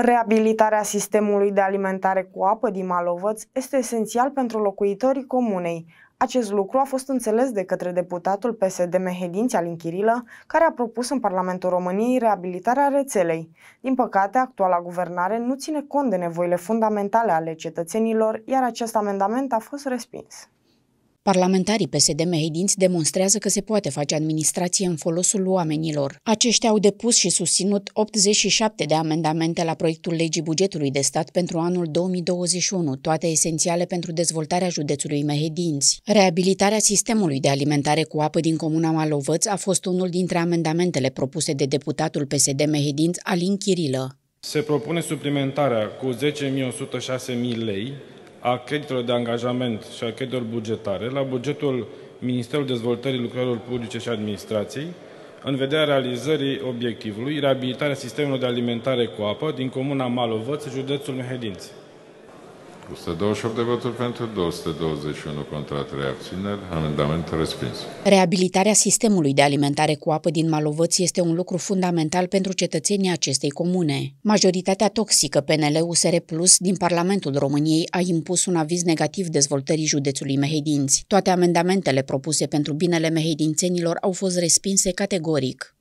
Reabilitarea sistemului de alimentare cu apă din Malovăț este esențial pentru locuitorii comunei. Acest lucru a fost înțeles de către deputatul PSD Mehedinți al Închirilă, care a propus în Parlamentul României reabilitarea rețelei. Din păcate, actuala guvernare nu ține cont de nevoile fundamentale ale cetățenilor, iar acest amendament a fost respins. Parlamentarii PSD mehedinți demonstrează că se poate face administrație în folosul oamenilor. Aceștia au depus și susținut 87 de amendamente la proiectul legii bugetului de stat pentru anul 2021, toate esențiale pentru dezvoltarea județului Mehedinți. Reabilitarea sistemului de alimentare cu apă din comuna Malovăț a fost unul dintre amendamentele propuse de deputatul PSD Mehedinți Alin Chirilă. Se propune suplimentarea cu 10.106.000 lei a creditelor de angajament și a creditelor bugetare la bugetul Ministerului Dezvoltării Lucrărilor Publice și Administrației, în vederea realizării obiectivului, reabilitarea sistemului de alimentare cu apă din comuna Malovăț, județul Mehedinți. 128 de voturi pentru, 221 contra 3 abțineri, amendament respins. Reabilitarea sistemului de alimentare cu apă din Malovăți este un lucru fundamental pentru cetățenii acestei comune. Majoritatea toxică PNL-USR Plus din Parlamentul României a impus un aviz negativ dezvoltării județului Mehedinți. Toate amendamentele propuse pentru binele mehedințenilor au fost respinse categoric.